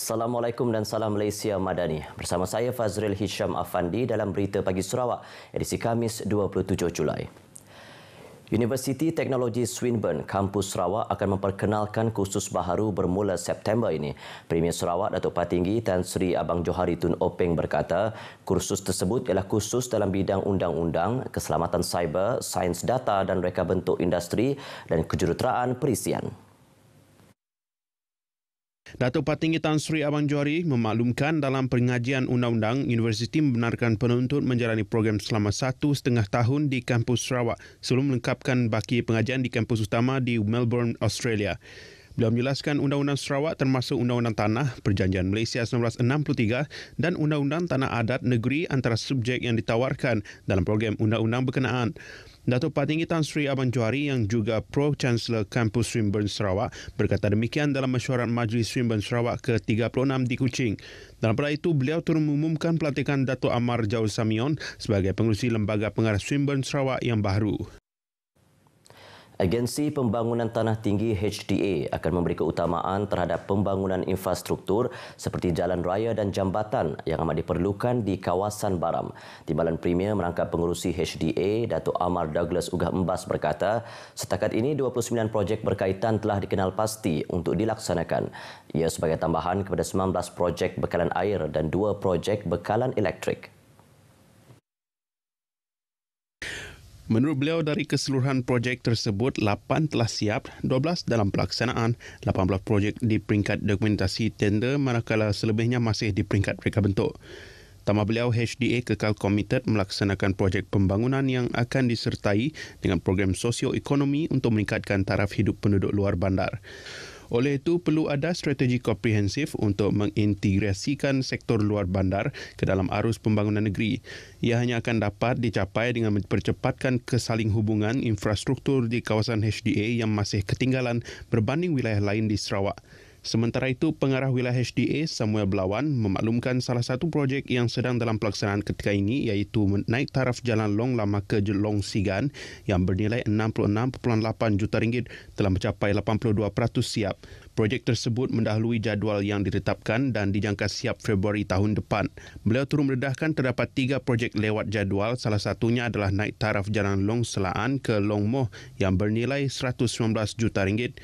Assalamualaikum dan salam Malaysia Madani. Bersama saya Fazril Hisham Afandi dalam Berita Pagi Sarawak edisi Kamis 27 Julai. Universiti Teknologi Swinburne, Kampus Sarawak akan memperkenalkan kursus baharu bermula September ini. Premier Sarawak Datuk Patinggi Tan Sri Abang Johari Tun Openg berkata, kursus tersebut ialah kursus dalam bidang undang-undang, keselamatan cyber, sains data dan reka bentuk industri dan kejuruteraan perisian. Datuk Patinggi Tan Sri Abang Johari memaklumkan dalam pengajian undang-undang, universiti membenarkan penuntut menjalani program selama satu setengah tahun di kampus Sarawak sebelum melengkapkan baki pengajian di kampus utama di Melbourne, Australia. Beliau menjelaskan undang-undang Sarawak termasuk undang-undang tanah, perjanjian Malaysia 1963 dan undang-undang tanah adat negeri antara subjek yang ditawarkan dalam program undang-undang berkenaan. Datuk Patinggi Tan Sri Abang Johari yang juga Pro Chancellor Kampus Swinburne Sarawak berkata demikian dalam mesyuarat Majlis Swinburne Sarawak ke-36 di Kuching. Dalam pada itu, beliau turut mengumumkan pelantikan Datuk Amar Jauh Samion sebagai pengurusi Lembaga Pengarah Swinburne Sarawak yang baru. Agensi Pembangunan Tanah Tinggi HDA akan memberi keutamaan terhadap pembangunan infrastruktur seperti jalan raya dan jambatan yang amat diperlukan di kawasan Baram. Timbalan Premier merangkap pengurusi HDA, Datuk Amar Douglas Ugah Embas berkata, setakat ini 29 projek berkaitan telah dikenal pasti untuk dilaksanakan. Ia sebagai tambahan kepada 19 projek bekalan air dan 2 projek bekalan elektrik. Menurut beliau, dari keseluruhan projek tersebut, 8 telah siap, 12 dalam pelaksanaan, 18 projek di peringkat dokumentasi tender manakala selebihnya masih di peringkat reka bentuk. Tambah beliau, HDA kekal komited melaksanakan projek pembangunan yang akan disertai dengan program sosioekonomi untuk meningkatkan taraf hidup penduduk luar bandar. Oleh itu, perlu ada strategi komprehensif untuk mengintegrasikan sektor luar bandar ke dalam arus pembangunan negeri. Ia hanya akan dapat dicapai dengan mempercepatkan kesaling hubungan infrastruktur di kawasan HDA yang masih ketinggalan berbanding wilayah lain di Sarawak. Sementara itu, pengarah wilayah HDA Samuel Belawan memaklumkan salah satu projek yang sedang dalam pelaksanaan ketika ini iaitu menaik taraf jalan Long Lama ke Jelong Sigan yang bernilai 66.8 juta ringgit telah mencapai 82% siap. Projek tersebut mendahului jadual yang ditetapkan dan dijangka siap Februari tahun depan. Beliau turut meredahkan terdapat tiga projek lewat jadual. Salah satunya adalah naik taraf jalan Long Selaan ke Long Moh yang bernilai 119 juta ringgit.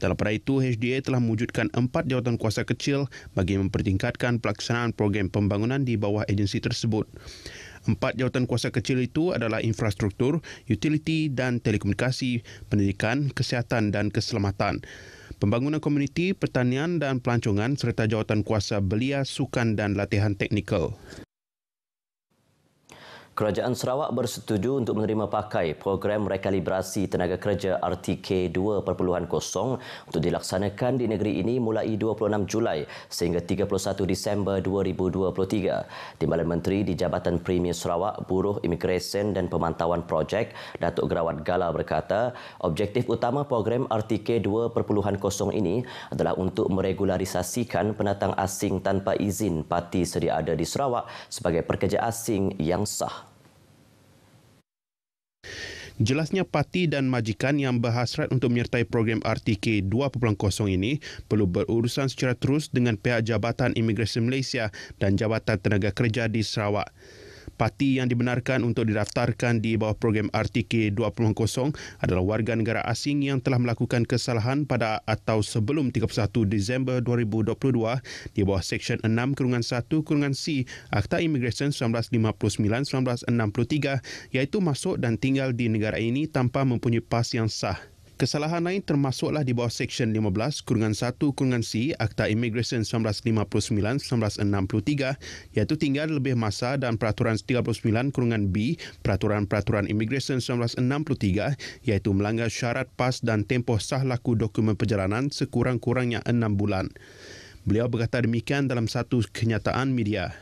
Dalam Daripada itu, HDA telah mewujudkan empat jawatan kuasa kecil bagi mempertingkatkan pelaksanaan program pembangunan di bawah agensi tersebut. Empat jawatan kuasa kecil itu adalah infrastruktur, utiliti dan telekomunikasi, pendidikan, kesihatan dan keselamatan. Pembangunan komuniti, pertanian dan pelancongan serta jawatan kuasa belia, sukan dan latihan teknikal. Kerajaan Sarawak bersetuju untuk menerima pakai program rekalibrasi tenaga kerja RTK 2.0 untuk dilaksanakan di negeri ini mulai 26 Julai sehingga 31 Disember 2023. Timbalan Menteri di Jabatan Premier Sarawak, Buruh Immigration dan Pemantauan Projek, Datuk Gerawat Gala berkata, objektif utama program RTK 2.0 ini adalah untuk meregularisasikan penatang asing tanpa izin parti sedia ada di Sarawak sebagai pekerja asing yang sah. Jelasnya parti dan majikan yang berhasrat untuk menyertai program RTK 2.0 ini perlu berurusan secara terus dengan pihak Jabatan Imigresi Malaysia dan Jabatan Tenaga Kerja di Sarawak parti yang dibenarkan untuk didaftarkan di bawah program RTK 2.0 adalah warga negara asing yang telah melakukan kesalahan pada atau sebelum 31 Disember 2022 di bawah Seksyen 6 Kurungan 1 Kurungan C Akta Immigration 1959-1963 iaitu masuk dan tinggal di negara ini tanpa mempunyai pas yang sah. Kesalahan lain termasuklah di bawah Seksyen 15 Kurungan 1 Kurungan C Akta Immigration 1959-1963 iaitu tinggal lebih masa dan Peraturan 39 Kurungan B Peraturan-Peraturan Immigration 1963 iaitu melanggar syarat pas dan tempoh sah laku dokumen perjalanan sekurang-kurangnya enam bulan. Beliau berkata demikian dalam satu kenyataan media.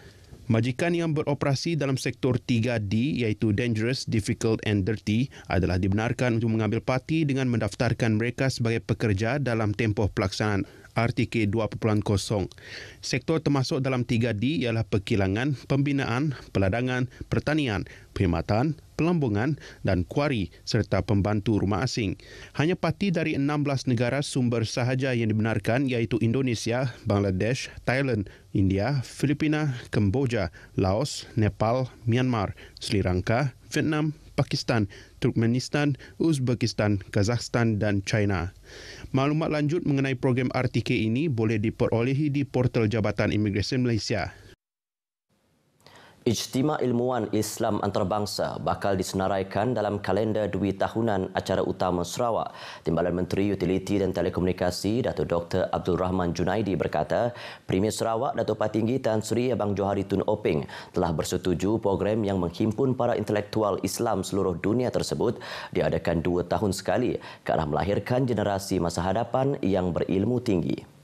Majikan yang beroperasi dalam sektor 3D iaitu dangerous, difficult and dirty adalah dibenarkan untuk mengambil parti dengan mendaftarkan mereka sebagai pekerja dalam tempoh pelaksanaan RTK 2.0. Sektor termasuk dalam 3D ialah perkilangan, pembinaan, peladangan, pertanian, perkhidmatan, pelambungan dan kuari serta pembantu rumah asing. Hanya parti dari 16 negara sumber sahaja yang dibenarkan iaitu Indonesia, Bangladesh, Thailand, India, Filipina, Kemboja, Laos, Nepal, Myanmar, Sri Lanka, Vietnam, Pakistan, Turkmenistan, Uzbekistan, Kazakhstan dan China. Maklumat lanjut mengenai program RTK ini boleh diperolehi di portal Jabatan Imigresen Malaysia. Ijtima Ilmuwan Islam Antarabangsa bakal disenaraikan dalam kalender dua tahunan acara utama Sarawak. Timbalan Menteri Utiliti dan Telekomunikasi Datuk Dr Abdul Rahman Junaidi berkata, Premier Sarawak Dato Patinggi Tan Sri Abang Johari Tun Oping telah bersetuju program yang menghimpun para intelektual Islam seluruh dunia tersebut diadakan dua tahun sekali ke arah melahirkan generasi masa hadapan yang berilmu tinggi.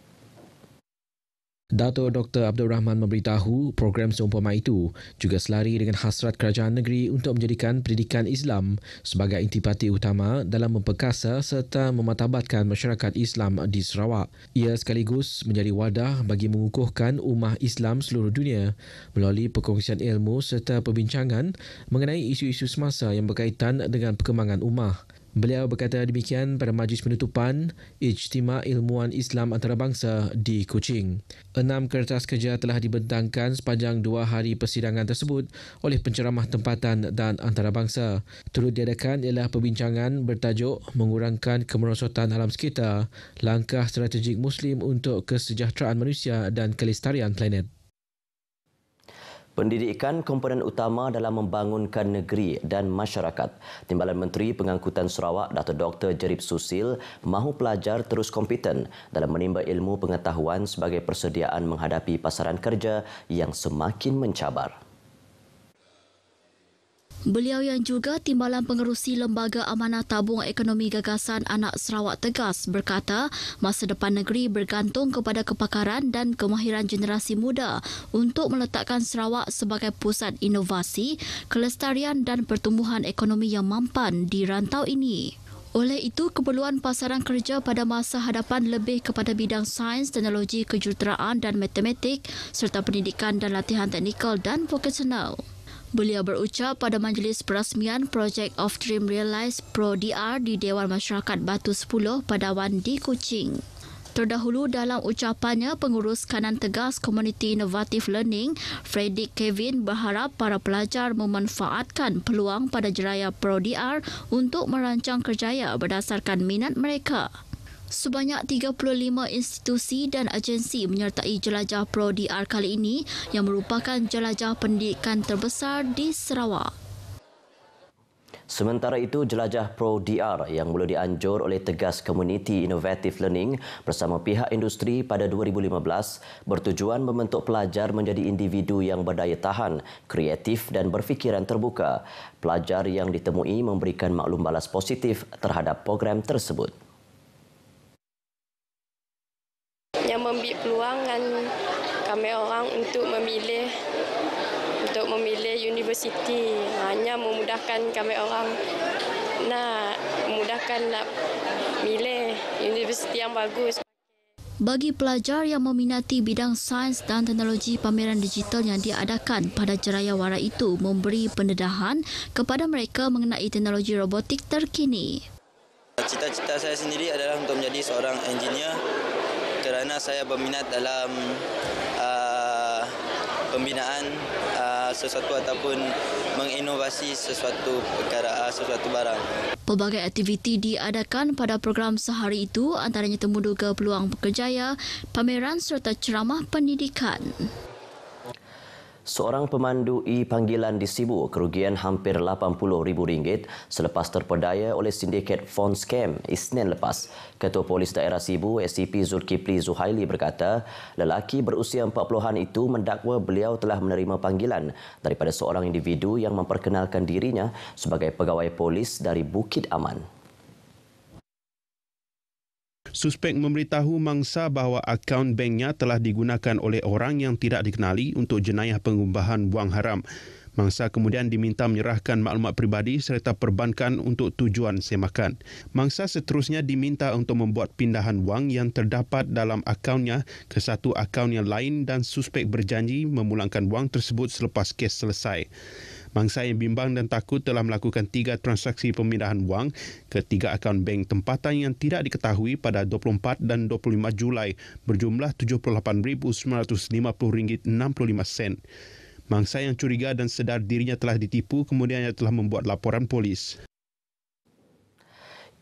Dato Dr. Abdul Rahman memberitahu program seumpama itu juga selari dengan hasrat kerajaan negeri untuk menjadikan pendidikan Islam sebagai intipati utama dalam memperkasa serta mematabatkan masyarakat Islam di Sarawak. Ia sekaligus menjadi wadah bagi mengukuhkan umat Islam seluruh dunia melalui perkongsian ilmu serta perbincangan mengenai isu-isu semasa yang berkaitan dengan perkembangan umat. Beliau berkata demikian pada majlis penutupan Ijtima Ilmuwan Islam Antarabangsa di Kuching. Enam kertas kerja telah dibentangkan sepanjang dua hari persidangan tersebut oleh penceramah tempatan dan antarabangsa. Turut diadakan ialah perbincangan bertajuk Mengurangkan Kemerosotan Alam Sekitar, Langkah Strategik Muslim untuk Kesejahteraan Manusia dan Kelestarian Planet. Pendidikan komponen utama dalam membangunkan negeri dan masyarakat. Timbalan Menteri Pengangkutan Sarawak, Dato Dr. Jerib Susil, mahu pelajar terus kompeten dalam menimba ilmu pengetahuan sebagai persediaan menghadapi pasaran kerja yang semakin mencabar. Beliau yang juga Timbalan Pengerusi Lembaga Amanah Tabung Ekonomi Gagasan Anak Sarawak Tegas berkata masa depan negeri bergantung kepada kepakaran dan kemahiran generasi muda untuk meletakkan Sarawak sebagai pusat inovasi, kelestarian dan pertumbuhan ekonomi yang mampan di rantau ini. Oleh itu, keperluan pasaran kerja pada masa hadapan lebih kepada bidang sains, teknologi, kejuruteraan dan matematik serta pendidikan dan latihan teknikal dan vokasional. Beliau berucap pada majlis perasmian Project of Dream Realize Pro DR di Dewan Masyarakat Batu 10 Padawan di Kuching. Terdahulu dalam ucapannya, pengurus kanan tegas Community Innovative Learning, Fredrik Kevin berharap para pelajar memanfaatkan peluang pada jeraya ProDR untuk merancang kerjaya berdasarkan minat mereka. Sebanyak 35 institusi dan agensi menyertai jelajah Prodi kali ini yang merupakan jelajah pendidikan terbesar di Sarawak. Sementara itu, jelajah ProDR yang mula dianjur oleh Tegas Community Innovative Learning bersama pihak industri pada 2015 bertujuan membentuk pelajar menjadi individu yang berdaya tahan, kreatif dan berfikiran terbuka. Pelajar yang ditemui memberikan maklum balas positif terhadap program tersebut. untuk memilih untuk memilih universiti hanya memudahkan kami orang nak memudahkan nak milih universiti yang bagus. Bagi pelajar yang meminati bidang sains dan teknologi pameran digital yang diadakan pada Jeraya Wara itu memberi pendedahan kepada mereka mengenai teknologi robotik terkini. Cita-cita saya sendiri adalah untuk menjadi seorang engineer kerana saya berminat dalam pembinaan uh, sesuatu ataupun menginovasi sesuatu perkara uh, sesuatu barang. Pelbagai aktiviti diadakan pada program sehari itu antaranya temuduga peluang pekerjaya, pameran serta ceramah pendidikan. Seorang pemandu e-panggilan di Sibu kerugian hampir RM80,000 selepas terpedaya oleh sindiket phone scam Isnin lepas. Ketua Polis Daerah Sibu, SCP Zulkifli Zuhaili berkata, lelaki berusia 40-an itu mendakwa beliau telah menerima panggilan daripada seorang individu yang memperkenalkan dirinya sebagai pegawai polis dari Bukit Aman suspek memberitahu mangsa bahawa akaun banknya telah digunakan oleh orang yang tidak dikenali untuk jenayah pengubahan wang haram. Mangsa kemudian diminta menyerahkan maklumat peribadi serta perbankan untuk tujuan semakan. Mangsa seterusnya diminta untuk membuat pindahan wang yang terdapat dalam akaunnya ke satu akaun yang lain dan suspek berjanji memulangkan wang tersebut selepas kes selesai. Mangsa yang bimbang dan takut telah melakukan tiga transaksi pemindahan wang ke tiga akaun bank tempatan yang tidak diketahui pada 24 dan 25 Julai berjumlah RM78,950.65. Mangsa yang curiga dan sedar dirinya telah ditipu kemudiannya telah membuat laporan polis.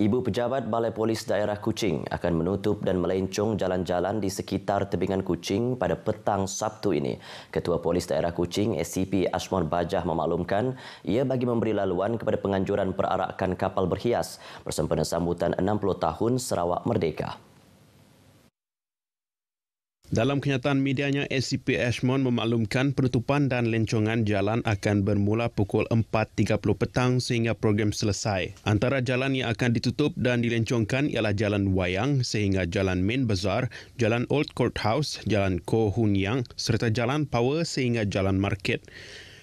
Ibu pejabat Balai Polis Daerah Kuching akan menutup dan melencong jalan-jalan di sekitar tebingan Kuching pada petang Sabtu ini. Ketua Polis Daerah Kuching, SCP Ashmon Bajah memaklumkan ia bagi memberi laluan kepada penganjuran perarakan kapal berhias bersempena sambutan 60 tahun Sarawak Merdeka. Dalam kenyataan medianya, SCP Ashmont memaklumkan penutupan dan lencongan jalan akan bermula pukul 4.30 petang sehingga program selesai. Antara jalan yang akan ditutup dan dilencongkan ialah Jalan Wayang sehingga Jalan Main Bazaar, Jalan Old Courthouse, Jalan Koh Hun Yang serta Jalan Power sehingga Jalan Market.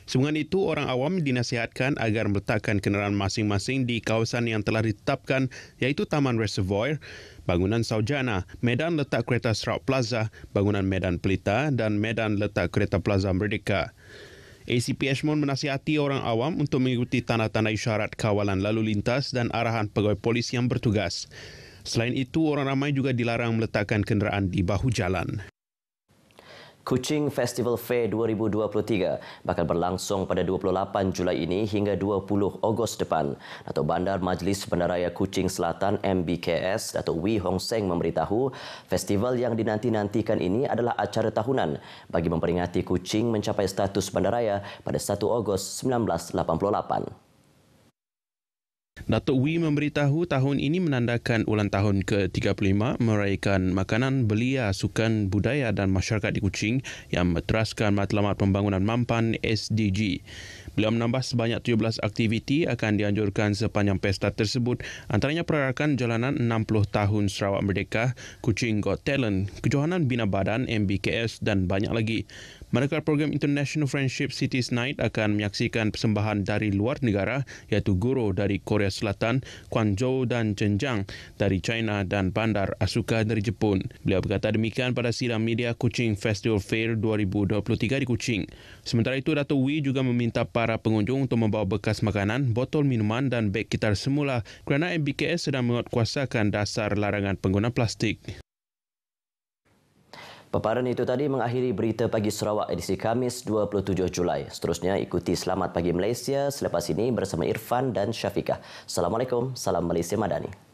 Sebenarnya itu, orang awam dinasihatkan agar meletakkan kenderaan masing-masing di kawasan yang telah ditetapkan iaitu Taman Reservoir, bangunan Saujana, medan letak kereta Serap Plaza, bangunan Medan Pelita dan medan letak kereta Plaza Merdeka. ACP Ashmon menasihati orang awam untuk mengikuti tanda-tanda isyarat kawalan lalu lintas dan arahan pegawai polis yang bertugas. Selain itu, orang ramai juga dilarang meletakkan kenderaan di bahu jalan. Kuching Festival Fair 2023 bakal berlangsung pada 28 Julai ini hingga 20 Ogos depan. Dato' Bandar Majlis Bandaraya Kuching Selatan MBKS Dato' Wee Hong Seng memberitahu festival yang dinanti-nantikan ini adalah acara tahunan bagi memperingati Kuching mencapai status bandaraya pada 1 Ogos 1988. Datuk Wee memberitahu tahun ini menandakan ulang tahun ke-35 meraihkan makanan belia sukan budaya dan masyarakat di Kuching yang meteraskan matlamat pembangunan mampan SDG. Beliau menambah sebanyak 17 aktiviti akan dianjurkan sepanjang pesta tersebut antaranya perarakan jalanan 60 tahun Sarawak Merdeka, Kuching Got Talent, Kejohanan Bina Badan, MBKS dan banyak lagi. Manakala program International Friendship Cities Night akan menyaksikan persembahan dari luar negara iaitu guru dari Korea Selatan, Guangzhou dan Zhenjiang dari China dan bandar Asuka dari Jepun. Beliau berkata demikian pada sidang media Kuching Festival Fair 2023 di Kuching. Sementara itu, Dato' Wee juga meminta para pengunjung untuk membawa bekas makanan, botol minuman dan beg kitar semula kerana MBKS sedang menguatkuasakan dasar larangan penggunaan plastik. Paparan itu tadi mengakhiri berita pagi Sarawak edisi Kamis 27 Julai. Seterusnya ikuti Selamat Pagi Malaysia selepas ini bersama Irfan dan Syafiqah. Assalamualaikum, salam Malaysia Madani.